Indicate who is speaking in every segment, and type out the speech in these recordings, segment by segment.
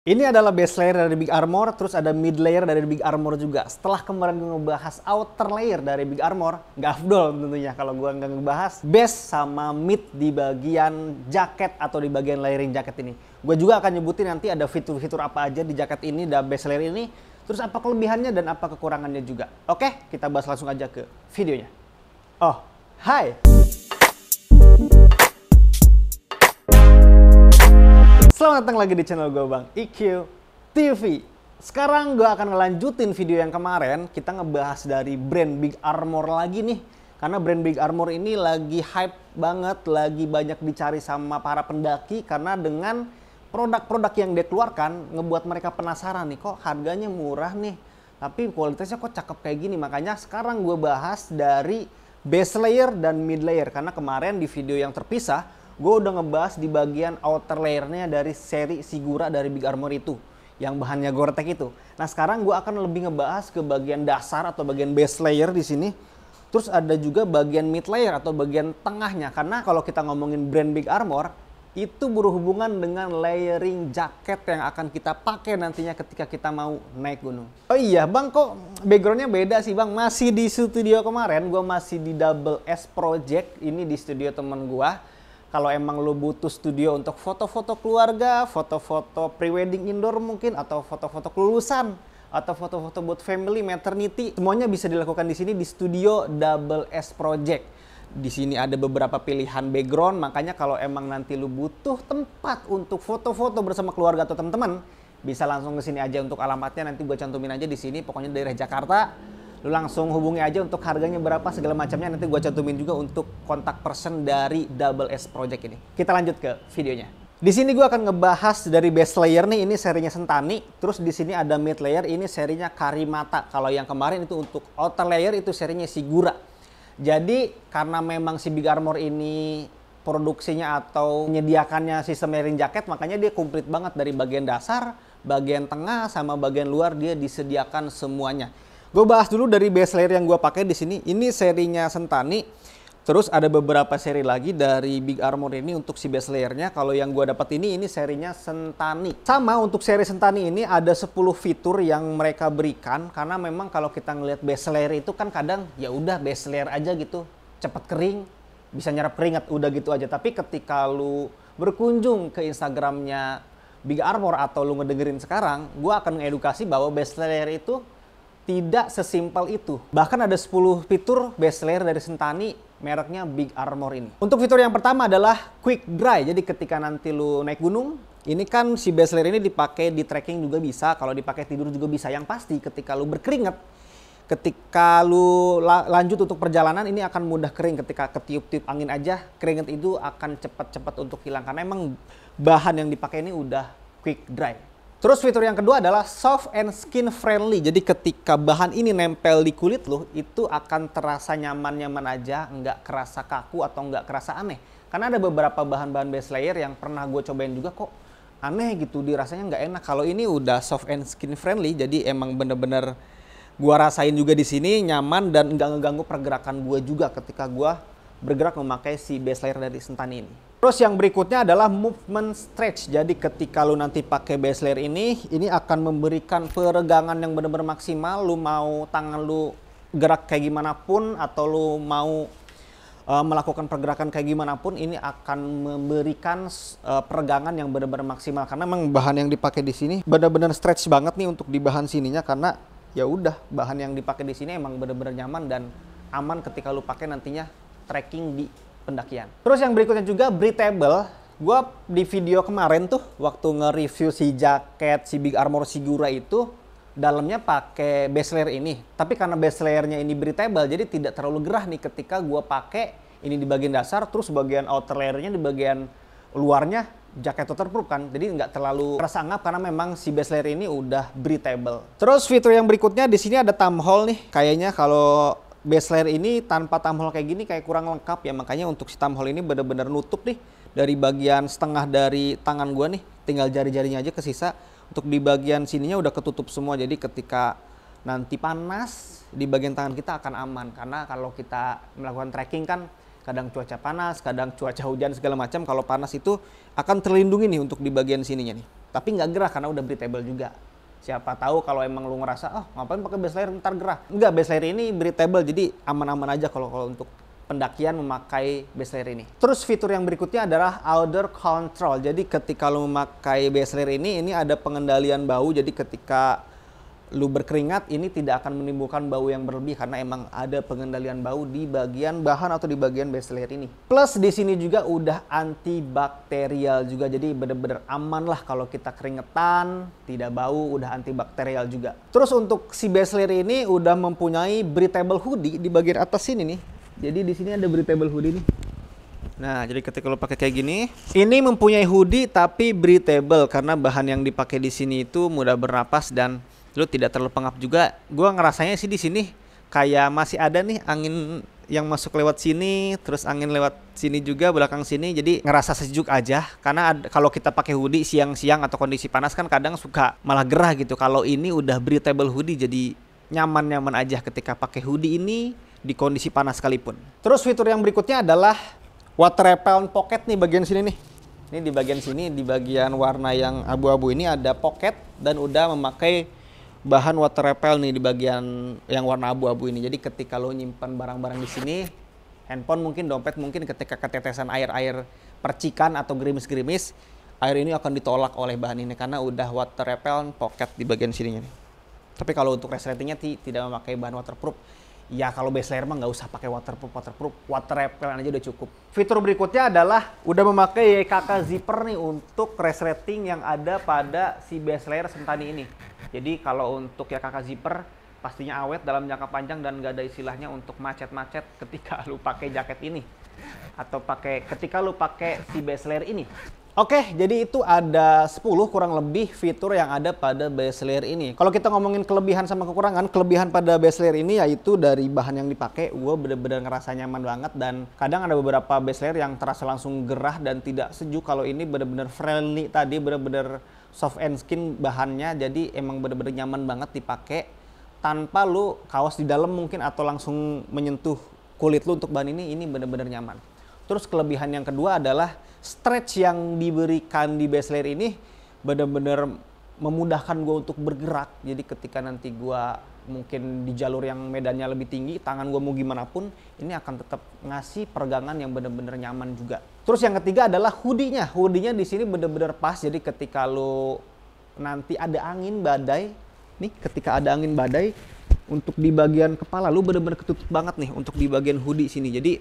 Speaker 1: Ini adalah base layer dari Big Armor, terus ada mid layer dari Big Armor juga. Setelah kemarin gue ngebahas outer layer dari Big Armor, gak afdol tentunya kalau gue nggak ngebahas base sama mid di bagian jaket atau di bagian layering jaket ini. Gue juga akan nyebutin nanti ada fitur-fitur apa aja di jaket ini dan base layer ini, terus apa kelebihannya dan apa kekurangannya juga. Oke, kita bahas langsung aja ke videonya. Oh, hai! Selamat datang lagi di channel gue Bang IQ TV. Sekarang gue akan ngelanjutin video yang kemarin, kita ngebahas dari brand Big Armor lagi nih. Karena brand Big Armor ini lagi hype banget, lagi banyak dicari sama para pendaki karena dengan produk-produk yang dia keluarkan ngebuat mereka penasaran nih kok harganya murah nih, tapi kualitasnya kok cakep kayak gini. Makanya sekarang gue bahas dari base layer dan mid layer karena kemarin di video yang terpisah gue udah ngebahas di bagian outer layernya dari seri Sigura dari Big Armor itu yang bahannya Gore-Tex itu. Nah sekarang gue akan lebih ngebahas ke bagian dasar atau bagian base layer di sini. Terus ada juga bagian mid layer atau bagian tengahnya karena kalau kita ngomongin brand Big Armor itu berhubungan dengan layering jaket yang akan kita pakai nantinya ketika kita mau naik gunung. Oh iya, Bang kok backgroundnya beda sih Bang. Masih di studio kemarin, gue masih di Double S Project, ini di studio temen gue kalau emang lo butuh studio untuk foto-foto keluarga, foto-foto prewedding indoor mungkin, atau foto-foto kelulusan, atau foto-foto buat family, maternity, semuanya bisa dilakukan di sini di studio Double S Project. Di sini ada beberapa pilihan background, makanya kalau emang nanti lo butuh tempat untuk foto-foto bersama keluarga atau teman-teman, bisa langsung ke sini aja untuk alamatnya nanti gue cantumin aja di sini pokoknya daerah Jakarta lu langsung hubungi aja untuk harganya berapa segala macamnya nanti gua cantumin juga untuk kontak person dari Double S Project ini. Kita lanjut ke videonya. Di sini gue akan ngebahas dari base layer nih, ini serinya Sentani. Terus di sini ada mid layer, ini serinya Karimata. Kalau yang kemarin itu untuk outer layer itu serinya Sigura. Jadi karena memang si Big Armor ini produksinya atau menyediakannya sistem layering jaket makanya dia komplit banget dari bagian dasar, bagian tengah sama bagian luar dia disediakan semuanya. Gue bahas dulu dari base layer yang gue pakai di sini. Ini serinya Sentani. Terus ada beberapa seri lagi dari Big Armor ini untuk si base layernya. Kalau yang gue dapat ini, ini serinya Sentani. Sama untuk seri Sentani ini ada 10 fitur yang mereka berikan. Karena memang kalau kita ngelihat base layer itu kan kadang ya udah base layer aja gitu. cepet kering, bisa nyerap keringat, udah gitu aja. Tapi ketika lu berkunjung ke Instagramnya Big Armor atau lu ngedengerin sekarang, gue akan mengedukasi bahwa base layer itu tidak sesimpel itu. Bahkan ada 10 fitur base layer dari Sentani mereknya Big Armor ini. Untuk fitur yang pertama adalah quick dry. Jadi ketika nanti lu naik gunung, ini kan si base layer ini dipakai di trekking juga bisa, kalau dipakai tidur juga bisa. Yang pasti ketika lu berkeringat, ketika lu la lanjut untuk perjalanan ini akan mudah kering ketika ketiup-tiup angin aja, keringat itu akan cepat-cepat untuk hilang karena emang bahan yang dipakai ini udah quick dry. Terus fitur yang kedua adalah soft and skin friendly. Jadi ketika bahan ini nempel di kulit lo, itu akan terasa nyaman-nyaman aja, nggak kerasa kaku atau nggak kerasa aneh. Karena ada beberapa bahan-bahan base layer yang pernah gue cobain juga kok aneh gitu, dirasanya nggak enak. Kalau ini udah soft and skin friendly, jadi emang bener-bener gue rasain juga di sini nyaman dan nggak ngeganggu pergerakan gue juga ketika gue bergerak memakai si base layer dari Sentani ini. Terus yang berikutnya adalah movement stretch. Jadi ketika lu nanti pakai base layer ini, ini akan memberikan peregangan yang benar-benar maksimal. Lu mau tangan lu gerak kayak gimana pun atau lu mau uh, melakukan pergerakan kayak gimana pun, ini akan memberikan uh, peregangan yang benar-benar maksimal. Karena memang bahan yang dipakai di sini benar-benar stretch banget nih untuk di bahan sininya karena ya udah bahan yang dipakai di sini emang benar-benar nyaman dan aman ketika lu pakai nantinya tracking di pendakian. Terus yang berikutnya juga breathable. Gua di video kemarin tuh waktu nge-review si jaket si Big Armor Sigura itu dalamnya pakai base layer ini. Tapi karena base layernya ini breathable jadi tidak terlalu gerah nih ketika gue pakai ini di bagian dasar terus bagian outer layernya di bagian luarnya jaket waterproof kan jadi nggak terlalu terasa karena memang si base layer ini udah breathable terus fitur yang berikutnya di sini ada thumb hole nih kayaknya kalau base layer ini tanpa tamhol kayak gini kayak kurang lengkap ya makanya untuk si tamhol ini benar-benar nutup nih dari bagian setengah dari tangan gua nih tinggal jari-jarinya aja ke sisa untuk di bagian sininya udah ketutup semua jadi ketika nanti panas di bagian tangan kita akan aman karena kalau kita melakukan trekking kan kadang cuaca panas kadang cuaca hujan segala macam kalau panas itu akan terlindungi nih untuk di bagian sininya nih tapi nggak gerah karena udah breathable juga siapa tahu kalau emang lu ngerasa oh ngapain pakai base layer ntar gerah enggak base layer ini breathable jadi aman-aman aja kalau kalau untuk pendakian memakai base layer ini. Terus fitur yang berikutnya adalah odor control. Jadi ketika lu memakai base layer ini, ini ada pengendalian bau. Jadi ketika lu berkeringat ini tidak akan menimbulkan bau yang berlebih karena emang ada pengendalian bau di bagian bahan atau di bagian base layer ini. Plus di sini juga udah antibakterial juga jadi bener-bener aman lah kalau kita keringetan, tidak bau, udah antibakterial juga. Terus untuk si base layer ini udah mempunyai breathable hoodie di bagian atas sini nih. Jadi di sini ada breathable hoodie nih. Nah, jadi ketika lo pakai kayak gini, ini mempunyai hoodie tapi breathable karena bahan yang dipakai di sini itu mudah bernapas dan lu tidak terlalu pengap juga gua ngerasanya sih di sini kayak masih ada nih angin yang masuk lewat sini terus angin lewat sini juga belakang sini jadi ngerasa sejuk aja karena kalau kita pakai hoodie siang-siang atau kondisi panas kan kadang suka malah gerah gitu kalau ini udah breathable hoodie jadi nyaman-nyaman aja ketika pakai hoodie ini di kondisi panas sekalipun terus fitur yang berikutnya adalah water repellent pocket nih bagian sini nih ini di bagian sini di bagian warna yang abu-abu ini ada pocket dan udah memakai bahan water repel nih di bagian yang warna abu-abu ini. Jadi ketika lo nyimpan barang-barang di sini, handphone mungkin, dompet mungkin ketika ketetesan air-air percikan atau gerimis-gerimis, air ini akan ditolak oleh bahan ini karena udah water repel pocket di bagian sininya nih. Tapi kalau untuk resletingnya tidak memakai bahan waterproof. Ya kalau base layer mah nggak usah pakai waterproof, waterproof, water repel aja udah cukup. Fitur berikutnya adalah udah memakai YKK zipper nih untuk resleting yang ada pada si base layer sentani ini. Jadi kalau untuk ya kakak zipper pastinya awet dalam jangka panjang dan nggak ada istilahnya untuk macet-macet ketika lu pakai jaket ini atau pakai ketika lu pakai si base layer ini. Oke, jadi itu ada 10 kurang lebih fitur yang ada pada base layer ini. Kalau kita ngomongin kelebihan sama kekurangan, kelebihan pada base layer ini yaitu dari bahan yang dipakai, gue bener-bener ngerasa nyaman banget dan kadang ada beberapa base layer yang terasa langsung gerah dan tidak sejuk. Kalau ini bener-bener friendly tadi, bener-bener soft and skin bahannya jadi emang bener-bener nyaman banget dipakai tanpa lu kaos di dalam mungkin atau langsung menyentuh kulit lu untuk bahan ini ini bener-bener nyaman terus kelebihan yang kedua adalah stretch yang diberikan di base layer ini bener-bener memudahkan gue untuk bergerak jadi ketika nanti gue mungkin di jalur yang medannya lebih tinggi tangan gue mau gimana pun ini akan tetap ngasih pergangan yang bener-bener nyaman juga terus yang ketiga adalah hoodie-nya hoodie-nya di sini bener-bener pas jadi ketika lo nanti ada angin badai nih ketika ada angin badai untuk di bagian kepala lo bener-bener ketutup banget nih untuk di bagian hoodie sini jadi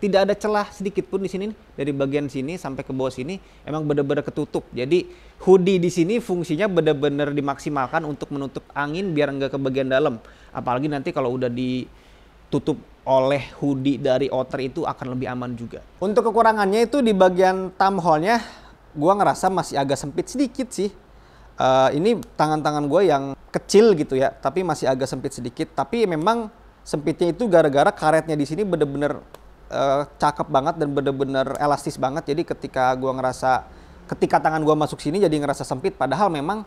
Speaker 1: tidak ada celah sedikit pun di sini dari bagian sini sampai ke bawah sini emang benar-benar ketutup. Jadi hoodie di sini fungsinya benar-benar dimaksimalkan untuk menutup angin biar nggak ke bagian dalam. Apalagi nanti kalau udah ditutup oleh hoodie dari outer itu akan lebih aman juga. Untuk kekurangannya itu di bagian thumb hole-nya gua ngerasa masih agak sempit sedikit sih. Uh, ini tangan-tangan gua yang kecil gitu ya, tapi masih agak sempit sedikit. Tapi memang sempitnya itu gara-gara karetnya di sini bener-bener uh, cakep banget dan bener-bener elastis banget. Jadi ketika gua ngerasa ketika tangan gua masuk sini jadi ngerasa sempit padahal memang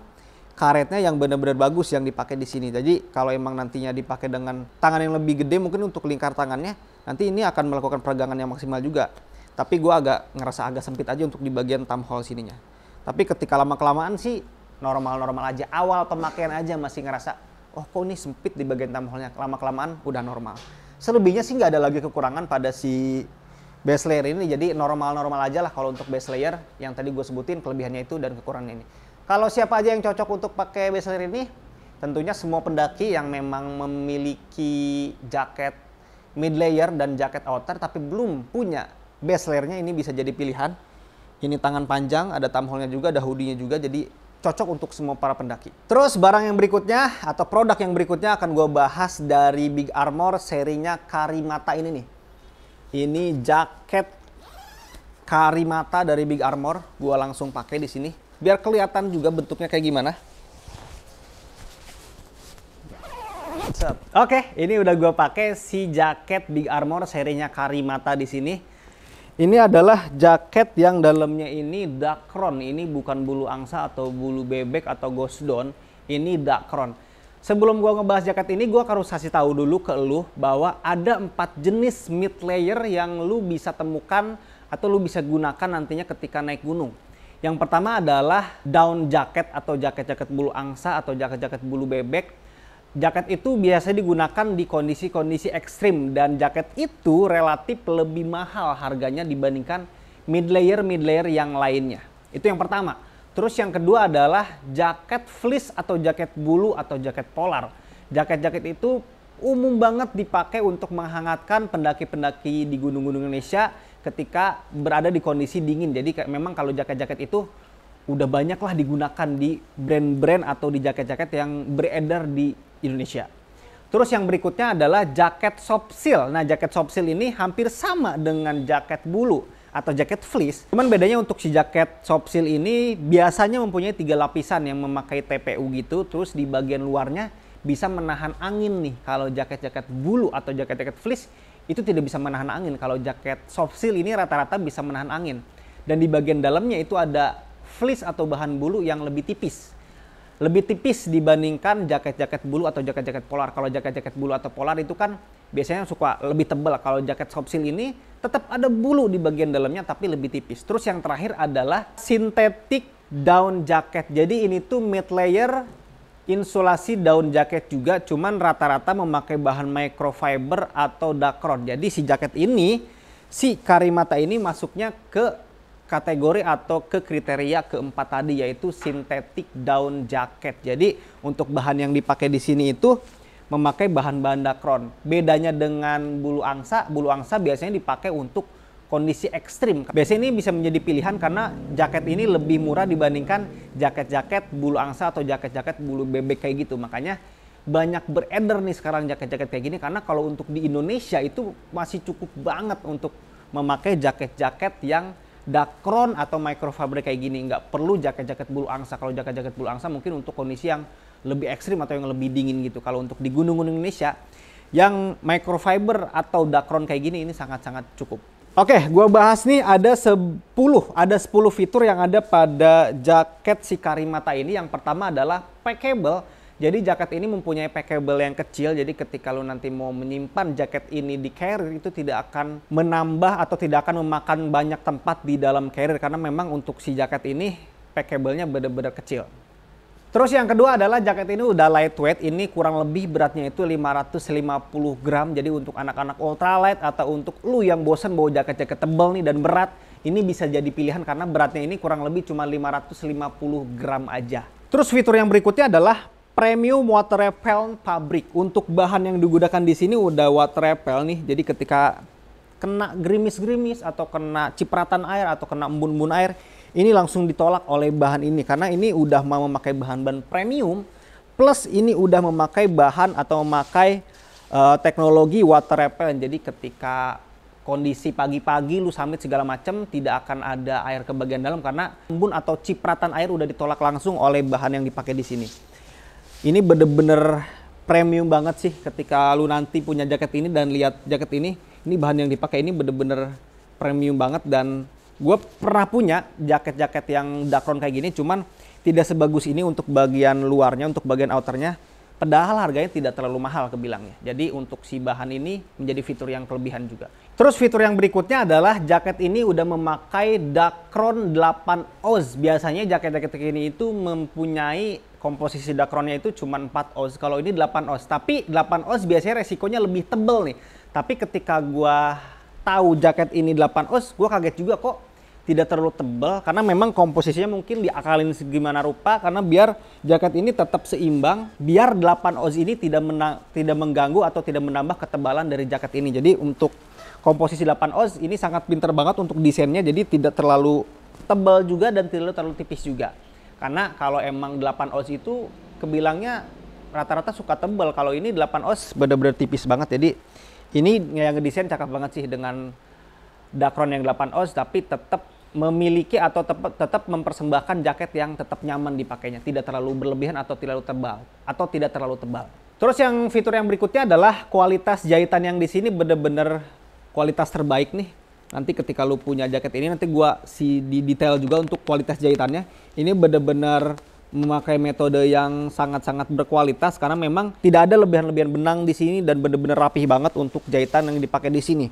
Speaker 1: karetnya yang bener-bener bagus yang dipakai di sini. Jadi kalau emang nantinya dipakai dengan tangan yang lebih gede mungkin untuk lingkar tangannya nanti ini akan melakukan peregangan yang maksimal juga. Tapi gua agak ngerasa agak sempit aja untuk di bagian thumb hole sininya. Tapi ketika lama kelamaan sih normal-normal aja. Awal pemakaian aja masih ngerasa oh kok ini sempit di bagian thumb hole-nya. Lama kelamaan udah normal selebihnya sih nggak ada lagi kekurangan pada si base layer ini jadi normal-normal aja lah kalau untuk base layer yang tadi gue sebutin kelebihannya itu dan kekurangannya ini kalau siapa aja yang cocok untuk pakai base layer ini tentunya semua pendaki yang memang memiliki jaket mid layer dan jaket outer tapi belum punya base layernya ini bisa jadi pilihan ini tangan panjang ada tamponnya juga ada hoodie-nya juga jadi cocok untuk semua para pendaki. Terus barang yang berikutnya atau produk yang berikutnya akan gue bahas dari Big Armor serinya Karimata ini nih. Ini jaket Karimata dari Big Armor. Gue langsung pakai di sini biar kelihatan juga bentuknya kayak gimana. Oke, okay, ini udah gue pakai si jaket Big Armor serinya Karimata di sini ini adalah jaket yang dalamnya ini dakron. Ini bukan bulu angsa atau bulu bebek atau ghost down. Ini dakron. Sebelum gua ngebahas jaket ini, gua harus kasih tahu dulu ke lu bahwa ada empat jenis mid layer yang lu bisa temukan atau lu bisa gunakan nantinya ketika naik gunung. Yang pertama adalah down jacket atau jaket-jaket bulu angsa atau jaket-jaket bulu bebek Jaket itu biasa digunakan di kondisi-kondisi ekstrim dan jaket itu relatif lebih mahal harganya dibandingkan mid layer mid layer yang lainnya. Itu yang pertama. Terus yang kedua adalah jaket fleece atau jaket bulu atau jaket polar. Jaket-jaket itu umum banget dipakai untuk menghangatkan pendaki-pendaki di gunung-gunung Indonesia ketika berada di kondisi dingin. Jadi memang kalau jaket-jaket itu udah banyaklah digunakan di brand-brand atau di jaket-jaket yang beredar di Indonesia. Terus yang berikutnya adalah jaket soft Nah, jaket soft ini hampir sama dengan jaket bulu atau jaket fleece. Cuman bedanya untuk si jaket soft ini biasanya mempunyai tiga lapisan yang memakai TPU gitu. Terus di bagian luarnya bisa menahan angin nih. Kalau jaket-jaket bulu atau jaket-jaket fleece itu tidak bisa menahan angin. Kalau jaket soft ini rata-rata bisa menahan angin. Dan di bagian dalamnya itu ada fleece atau bahan bulu yang lebih tipis lebih tipis dibandingkan jaket-jaket bulu atau jaket-jaket polar. Kalau jaket-jaket bulu atau polar itu kan biasanya suka lebih tebal. Kalau jaket soft ini tetap ada bulu di bagian dalamnya tapi lebih tipis. Terus yang terakhir adalah sintetik down jacket. Jadi ini tuh mid layer insulasi daun jaket juga cuman rata-rata memakai bahan microfiber atau dacron. Jadi si jaket ini si karimata ini masuknya ke kategori atau ke kriteria keempat tadi yaitu sintetik daun jaket. Jadi untuk bahan yang dipakai di sini itu memakai bahan-bahan dakron. Bedanya dengan bulu angsa, bulu angsa biasanya dipakai untuk kondisi ekstrim. Biasanya ini bisa menjadi pilihan karena jaket ini lebih murah dibandingkan jaket-jaket bulu angsa atau jaket-jaket bulu bebek kayak gitu. Makanya banyak beredar nih sekarang jaket-jaket kayak gini karena kalau untuk di Indonesia itu masih cukup banget untuk memakai jaket-jaket yang dakron atau microfiber kayak gini nggak perlu jaket-jaket bulu angsa kalau jaket-jaket bulu angsa mungkin untuk kondisi yang lebih ekstrim atau yang lebih dingin gitu kalau untuk di gunung-gunung Indonesia yang microfiber atau dakron kayak gini ini sangat-sangat cukup Oke, okay, gua bahas nih ada 10, ada 10 fitur yang ada pada jaket si Karimata ini. Yang pertama adalah packable jadi jaket ini mempunyai packable yang kecil, jadi ketika lo nanti mau menyimpan jaket ini di carrier itu tidak akan menambah atau tidak akan memakan banyak tempat di dalam carrier karena memang untuk si jaket ini packable-nya benar-benar kecil. Terus yang kedua adalah jaket ini udah lightweight, ini kurang lebih beratnya itu 550 gram. Jadi untuk anak-anak ultralight atau untuk lu yang bosen bawa jaket-jaket tebal nih dan berat, ini bisa jadi pilihan karena beratnya ini kurang lebih cuma 550 gram aja. Terus fitur yang berikutnya adalah premium water repellent pabrik. Untuk bahan yang digunakan di sini udah water repellent nih. Jadi ketika kena gerimis-gerimis atau kena cipratan air atau kena embun-embun air, ini langsung ditolak oleh bahan ini karena ini udah mau memakai bahan-bahan premium plus ini udah memakai bahan atau memakai uh, teknologi water repellent. Jadi ketika kondisi pagi-pagi lu samit segala macam tidak akan ada air ke bagian dalam karena embun atau cipratan air udah ditolak langsung oleh bahan yang dipakai di sini. Ini bener-bener premium banget sih ketika lu nanti punya jaket ini dan lihat jaket ini. Ini bahan yang dipakai ini bener-bener premium banget dan gue pernah punya jaket-jaket yang dakron kayak gini cuman tidak sebagus ini untuk bagian luarnya untuk bagian outernya Padahal harganya tidak terlalu mahal kebilangnya. Jadi untuk si bahan ini menjadi fitur yang kelebihan juga. Terus fitur yang berikutnya adalah jaket ini udah memakai Dacron 8 oz. Biasanya jaket-jaket ini itu mempunyai komposisi dacronnya itu cuma 4 oz. Kalau ini 8 oz, tapi 8 oz biasanya resikonya lebih tebel nih. Tapi ketika gua tahu jaket ini 8 oz, gua kaget juga kok tidak terlalu tebal karena memang komposisinya mungkin diakalin segimana rupa karena biar jaket ini tetap seimbang biar 8 oz ini tidak menang, tidak mengganggu atau tidak menambah ketebalan dari jaket ini jadi untuk komposisi 8 oz ini sangat pinter banget untuk desainnya jadi tidak terlalu tebal juga dan tidak terlalu tipis juga karena kalau emang 8 oz itu kebilangnya rata-rata suka tebal kalau ini 8 oz benar-benar tipis banget jadi ini yang ngedesain cakep banget sih dengan dakron yang 8 oz tapi tetap memiliki atau tetap, tetap mempersembahkan jaket yang tetap nyaman dipakainya, tidak terlalu berlebihan atau tidak terlalu tebal atau tidak terlalu tebal. Terus yang fitur yang berikutnya adalah kualitas jahitan yang di sini bener-bener kualitas terbaik nih. Nanti ketika lu punya jaket ini nanti gua si di detail juga untuk kualitas jahitannya. Ini bener-bener memakai metode yang sangat-sangat berkualitas karena memang tidak ada lebihan-lebihan benang di sini dan benar-benar rapih banget untuk jahitan yang dipakai di sini.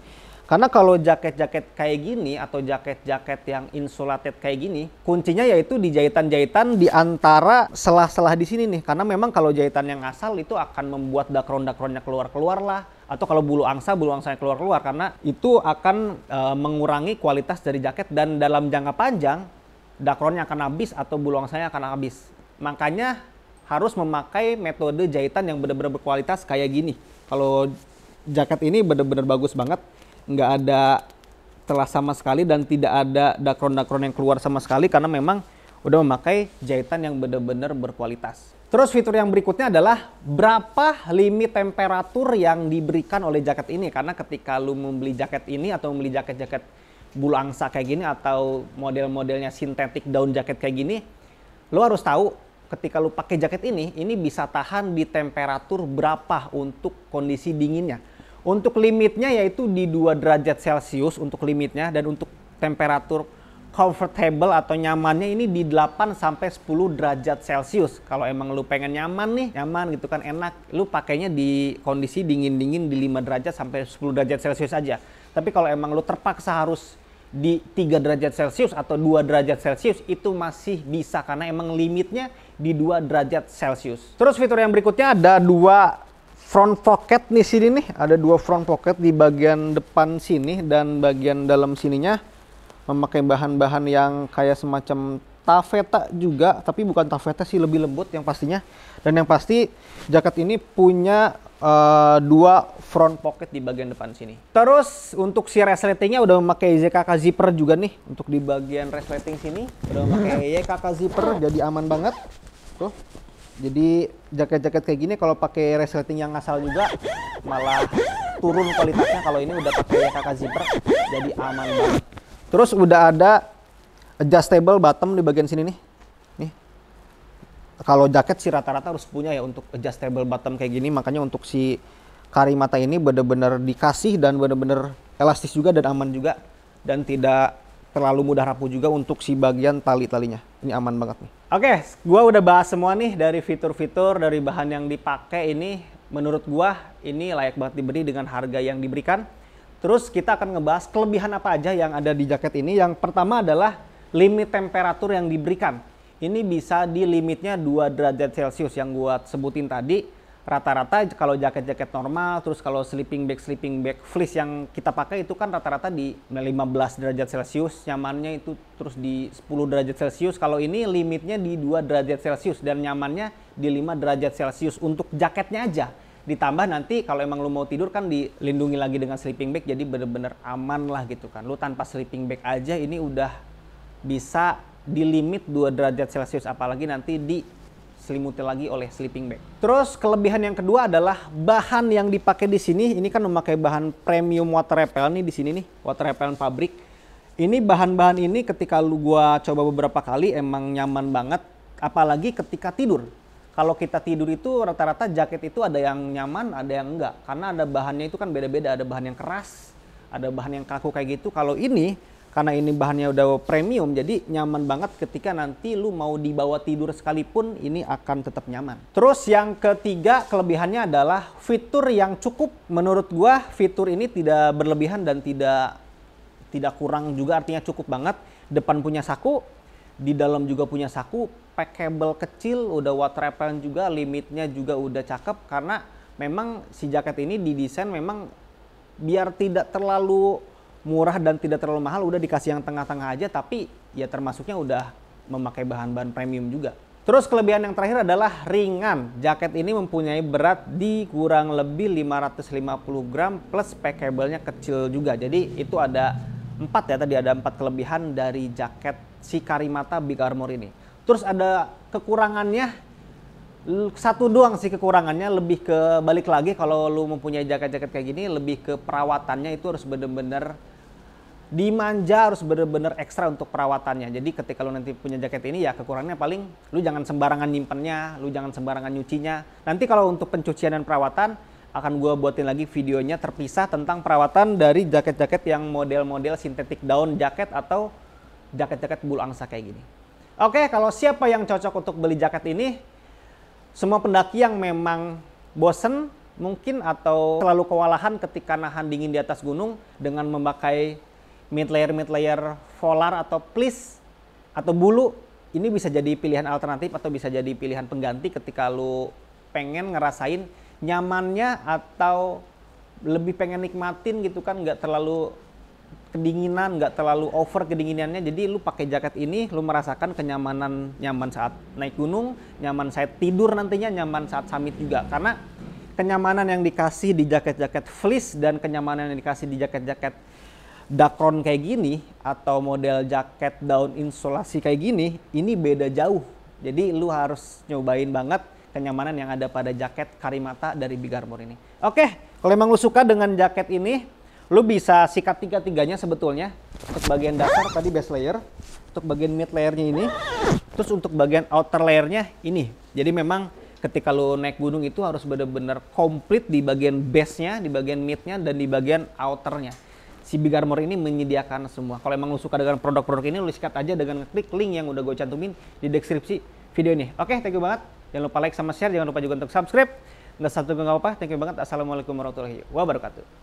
Speaker 1: Karena kalau jaket-jaket kayak gini atau jaket-jaket yang insulated kayak gini, kuncinya yaitu di jahitan-jahitan di antara selah-selah di sini nih. Karena memang kalau jahitan yang asal itu akan membuat dakron-dakronnya keluar-keluar lah. Atau kalau bulu angsa, bulu angsanya keluar-keluar. Karena itu akan e, mengurangi kualitas dari jaket dan dalam jangka panjang, dakronnya akan habis atau bulu angsanya akan habis. Makanya harus memakai metode jahitan yang benar-benar berkualitas kayak gini. Kalau jaket ini benar-benar bagus banget nggak ada telah sama sekali dan tidak ada dakron-dakron yang keluar sama sekali karena memang udah memakai jahitan yang benar-benar berkualitas. Terus fitur yang berikutnya adalah berapa limit temperatur yang diberikan oleh jaket ini karena ketika lu membeli jaket ini atau membeli jaket-jaket bulu angsa kayak gini atau model-modelnya sintetik daun jaket kayak gini, lu harus tahu ketika lu pakai jaket ini, ini bisa tahan di temperatur berapa untuk kondisi dinginnya. Untuk limitnya yaitu di 2 derajat Celcius untuk limitnya dan untuk temperatur comfortable atau nyamannya ini di 8 sampai 10 derajat Celcius. Kalau emang lu pengen nyaman nih, nyaman gitu kan enak, lu pakainya di kondisi dingin-dingin di 5 derajat sampai 10 derajat Celcius aja. Tapi kalau emang lu terpaksa harus di 3 derajat Celcius atau 2 derajat Celcius itu masih bisa karena emang limitnya di 2 derajat Celcius. Terus fitur yang berikutnya ada dua front pocket nih sini nih ada dua front pocket di bagian depan sini dan bagian dalam sininya memakai bahan-bahan yang kayak semacam taffeta juga tapi bukan taffeta sih lebih lembut yang pastinya dan yang pasti jaket ini punya uh, dua front pocket di bagian depan sini terus untuk si resletingnya udah memakai ZKK zipper juga nih untuk di bagian resleting sini udah memakai YKK zipper jadi aman banget tuh jadi jaket-jaket kayak gini kalau pakai resleting yang asal juga malah turun kualitasnya kalau ini udah pakai YKK zipper jadi aman banget. Terus udah ada adjustable bottom di bagian sini nih. Nih. Kalau jaket sih rata-rata harus punya ya untuk adjustable bottom kayak gini makanya untuk si karimata ini benar-benar dikasih dan benar-benar elastis juga dan aman juga dan tidak terlalu mudah rapuh juga untuk si bagian tali-talinya. Ini aman banget nih. Oke, gua udah bahas semua nih dari fitur-fitur dari bahan yang dipakai ini menurut gua ini layak banget diberi dengan harga yang diberikan. Terus kita akan ngebahas kelebihan apa aja yang ada di jaket ini. Yang pertama adalah limit temperatur yang diberikan. Ini bisa di limitnya 2 derajat Celcius yang gua sebutin tadi rata-rata kalau jaket-jaket normal terus kalau sleeping bag sleeping bag fleece yang kita pakai itu kan rata-rata di 15 derajat celcius nyamannya itu terus di 10 derajat celcius kalau ini limitnya di 2 derajat celcius dan nyamannya di 5 derajat celcius untuk jaketnya aja ditambah nanti kalau emang lu mau tidur kan dilindungi lagi dengan sleeping bag jadi bener-bener aman lah gitu kan lu tanpa sleeping bag aja ini udah bisa di limit 2 derajat celcius apalagi nanti di diselimuti lagi oleh sleeping bag. Terus kelebihan yang kedua adalah bahan yang dipakai di sini ini kan memakai bahan premium water repellent nih di sini nih, water repellent pabrik. Ini bahan-bahan ini ketika lu gua coba beberapa kali emang nyaman banget apalagi ketika tidur. Kalau kita tidur itu rata-rata jaket itu ada yang nyaman, ada yang enggak. Karena ada bahannya itu kan beda-beda, ada bahan yang keras, ada bahan yang kaku kayak gitu. Kalau ini karena ini bahannya udah premium jadi nyaman banget ketika nanti lu mau dibawa tidur sekalipun ini akan tetap nyaman. Terus yang ketiga kelebihannya adalah fitur yang cukup menurut gua fitur ini tidak berlebihan dan tidak tidak kurang juga artinya cukup banget depan punya saku di dalam juga punya saku packable kecil udah water repellent juga limitnya juga udah cakep karena memang si jaket ini didesain memang biar tidak terlalu murah dan tidak terlalu mahal udah dikasih yang tengah-tengah aja tapi ya termasuknya udah memakai bahan-bahan premium juga. Terus kelebihan yang terakhir adalah ringan. Jaket ini mempunyai berat di kurang lebih 550 gram plus packable-nya kecil juga. Jadi itu ada empat ya tadi ada empat kelebihan dari jaket si Karimata Big Armor ini. Terus ada kekurangannya satu doang sih kekurangannya lebih ke balik lagi kalau lu mempunyai jaket-jaket kayak gini lebih ke perawatannya itu harus bener-bener dimanja harus bener-bener ekstra untuk perawatannya. Jadi ketika lu nanti punya jaket ini ya kekurangannya paling lu jangan sembarangan nyimpennya, lu jangan sembarangan nyucinya. Nanti kalau untuk pencucian dan perawatan akan gue buatin lagi videonya terpisah tentang perawatan dari jaket-jaket yang model-model sintetik daun jaket atau jaket-jaket bulu angsa kayak gini. Oke, kalau siapa yang cocok untuk beli jaket ini, semua pendaki yang memang bosen mungkin atau terlalu kewalahan ketika nahan dingin di atas gunung dengan memakai mid layer mid layer volar atau please atau bulu ini bisa jadi pilihan alternatif atau bisa jadi pilihan pengganti ketika lu pengen ngerasain nyamannya atau lebih pengen nikmatin gitu kan nggak terlalu kedinginan nggak terlalu over kedinginannya jadi lu pakai jaket ini lu merasakan kenyamanan nyaman saat naik gunung nyaman saat tidur nantinya nyaman saat summit juga karena kenyamanan yang dikasih di jaket-jaket fleece dan kenyamanan yang dikasih di jaket-jaket dakron kayak gini atau model jaket daun insulasi kayak gini ini beda jauh. Jadi lu harus nyobain banget kenyamanan yang ada pada jaket Karimata dari Big Armor ini. Oke, kalau emang lu suka dengan jaket ini, lu bisa sikat tiga-tiganya sebetulnya. Untuk bagian dasar tadi base layer, untuk bagian mid layernya ini, terus untuk bagian outer layernya ini. Jadi memang ketika lu naik gunung itu harus benar-benar komplit di bagian base-nya, di bagian mid-nya, dan di bagian outernya si Big Armor ini menyediakan semua. Kalau emang lu suka dengan produk-produk ini, lu sikat aja dengan klik link yang udah gue cantumin di deskripsi video ini. Oke, okay, thank you banget. Jangan lupa like sama share, jangan lupa juga untuk subscribe. Nggak satu nggak apa-apa, thank you banget. Assalamualaikum warahmatullahi wabarakatuh.